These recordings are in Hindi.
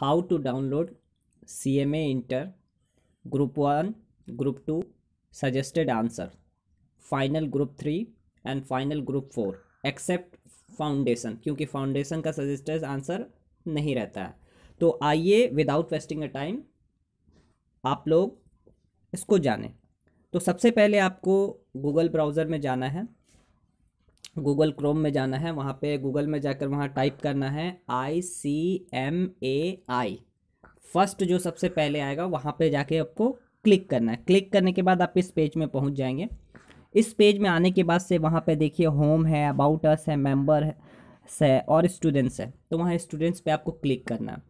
how to download C M A inter group one group two suggested answer final group three and final group four except foundation क्योंकि फाउंडेशन का सजेस्टेड आंसर नहीं रहता है तो आइए विदाउट वेस्टिंग अ टाइम आप लोग इसको जानें तो सबसे पहले आपको गूगल ब्राउज़र में जाना है गूगल क्रोम में जाना है वहाँ पे गूगल में जाकर वहाँ टाइप करना है आई सी एम ए आई फर्स्ट जो सबसे पहले आएगा वहाँ पे जाके आपको क्लिक करना है क्लिक करने के बाद आप इस पेज में पहुँच जाएंगे इस पेज में आने के बाद से वहाँ पे देखिए होम है अबाउट अस है मेम्बर है है और स्टूडेंट्स है तो वहाँ स्टूडेंट्स पे आपको क्लिक करना है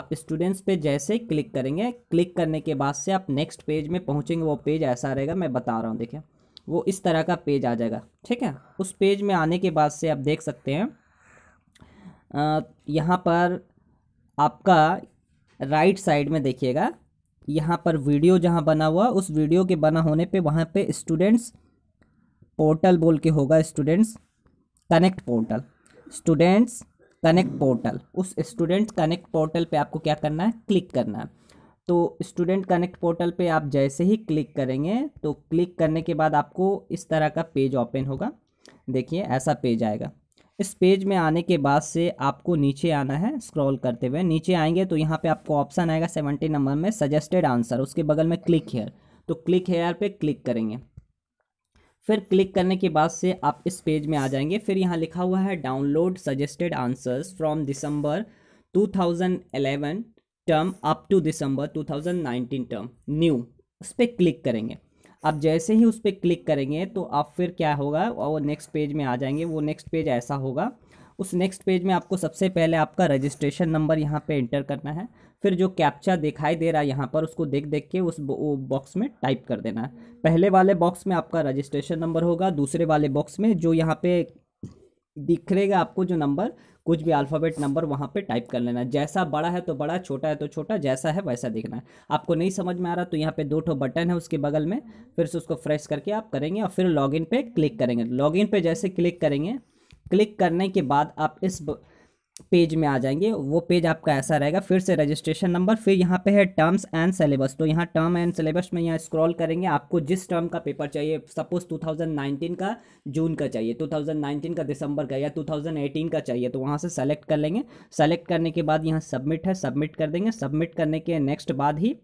आप स्टूडेंट्स पे जैसे क्लिक करेंगे क्लिक करने के बाद से आप नेक्स्ट पेज में पहुँचेंगे वो पेज ऐसा रहेगा मैं बता रहा हूँ देखिए वो इस तरह का पेज आ जाएगा ठीक है उस पेज में आने के बाद से आप देख सकते हैं यहाँ पर आपका राइट साइड में देखिएगा यहाँ पर वीडियो जहाँ बना हुआ उस वीडियो के बना होने पे वहाँ पे स्टूडेंट्स पोर्टल बोल के होगा students connect portal students connect portal उस स्टूडेंट्स कनेक्ट पोर्टल पे आपको क्या करना है क्लिक करना है तो स्टूडेंट कनेक्ट पोर्टल पे आप जैसे ही क्लिक करेंगे तो क्लिक करने के बाद आपको इस तरह का पेज ओपन होगा देखिए ऐसा पेज आएगा इस पेज में आने के बाद से आपको नीचे आना है स्क्रॉल करते हुए नीचे आएंगे तो यहाँ पे आपको ऑप्शन आएगा सेवेंटी नंबर में सजेस्टेड आंसर उसके बगल में क्लिक हेयर तो क्लिक हेयर पर क्लिक करेंगे फिर क्लिक करने के बाद से आप इस पेज में आ जाएंगे फिर यहाँ लिखा हुआ है download suggested answers from December 2011 term up to December 2019 term new उस पर क्लिक करेंगे आप जैसे ही उस पर क्लिक करेंगे तो आप फिर क्या होगा और नेक्स्ट पेज में आ जाएंगे वो नेक्स्ट पेज ऐसा होगा उस नेक्स्ट पेज में आपको सबसे पहले आपका रजिस्ट्रेशन नंबर यहाँ पे एंटर करना है फिर जो कैप्चा दिखाई दे रहा है यहाँ पर उसको देख देख के उस बॉक्स में टाइप कर देना है पहले वाले बॉक्स में आपका रजिस्ट्रेशन नंबर होगा दूसरे वाले बॉक्स में जो यहाँ पे दिखेगा आपको जो नंबर कुछ भी अल्फ़ाबेट नंबर वहाँ पे टाइप कर लेना जैसा बड़ा है तो बड़ा छोटा है तो छोटा जैसा है वैसा देखना है आपको नहीं समझ में आ रहा तो यहाँ पे दो ठो बटन है उसके बगल में फिर से उसको फ्रेश करके आप करेंगे और फिर लॉग इन क्लिक करेंगे लॉगिन इन जैसे क्लिक करेंगे क्लिक करने के बाद आप इस ब... पेज में आ जाएंगे वो पेज आपका ऐसा रहेगा फिर से रजिस्ट्रेशन नंबर फिर यहाँ पे है टर्म्स एंड सिलेबस तो यहाँ टर्म एंड सिलेबस में यहाँ स्क्रॉल करेंगे आपको जिस टर्म का पेपर चाहिए सपोज 2019 का जून का चाहिए 2019 का दिसंबर का या 2018 का चाहिए तो वहाँ से सेलेक्ट कर लेंगे सेलेक्ट करने के बाद यहाँ सबमिट है सबमिट कर देंगे सबमिट करने के नेक्स्ट बाद ही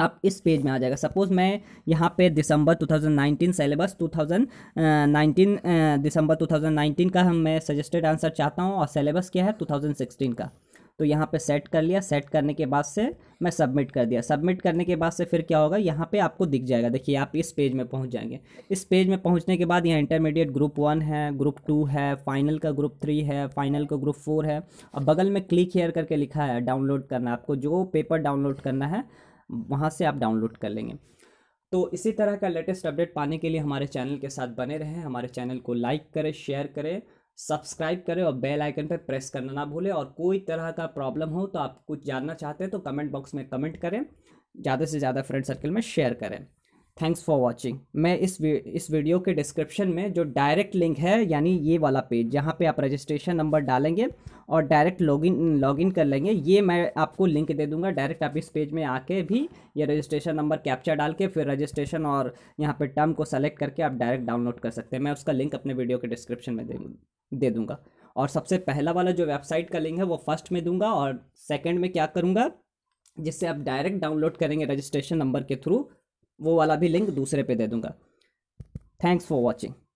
आप इस पेज में आ जाएगा सपोज़ मैं यहाँ पे दिसंबर 2019 सिलेबस 2019 दिसंबर 2019 का हम मैं सजेस्टेड आंसर चाहता हूँ और सिलेबस क्या है 2016 का तो यहाँ पे सेट कर लिया सेट करने के बाद से मैं सबमिट कर दिया सबमिट करने के बाद से फिर क्या होगा यहाँ पे आपको दिख जाएगा देखिए आप इस पेज में पहुँच जाएंगे इस पेज में पहुँचने के बाद यहाँ इंटरमीडिएट ग्रुप वन है ग्रुप टू है फाइनल का ग्रुप थ्री है फाइनल का ग्रुप फोर है और बगल में क्लिक हेयर करके लिखा है डाउनलोड करना आपको जो पेपर डाउनलोड करना है वहाँ से आप डाउनलोड कर लेंगे तो इसी तरह का लेटेस्ट अपडेट पाने के लिए हमारे चैनल के साथ बने रहें हमारे चैनल को लाइक करें शेयर करें सब्सक्राइब करें और बेल आइकन पर प्रेस करना ना भूलें और कोई तरह का प्रॉब्लम हो तो आप कुछ जानना चाहते हैं तो कमेंट बॉक्स में कमेंट करें ज़्यादा से ज़्यादा फ्रेंड सर्कल में शेयर करें थैंक्स फॉर वॉचिंग मैं इस वी, इस वीडियो के डिस्क्रिप्शन में जो डायरेक्ट लिंक है यानी ये वाला पेज जहाँ पे आप रजिस्ट्रेशन नंबर डालेंगे और डायरेक्ट लॉगिन लॉगिन कर लेंगे ये मैं आपको लिंक दे दूंगा डायरेक्ट आप इस पेज में आके भी ये रजिस्ट्रेशन नंबर कैप्चर डाल के फिर रजिस्ट्रेशन और यहाँ पे टर्म को सेलेक्ट करके आप डायरेक्ट डाउनलोड कर सकते हैं मैं उसका लिंक अपने वीडियो के डिस्क्रिप्शन में दे दूँगा और सबसे पहला वाला जो वेबसाइट का लिंक है वो फर्स्ट में दूंगा और सेकेंड में क्या करूँगा जिससे आप डायरेक्ट डाउनलोड करेंगे रजिस्ट्रेशन नंबर के थ्रू वो वाला भी लिंक दूसरे पे दे दूंगा थैंक्स फॉर वॉचिंग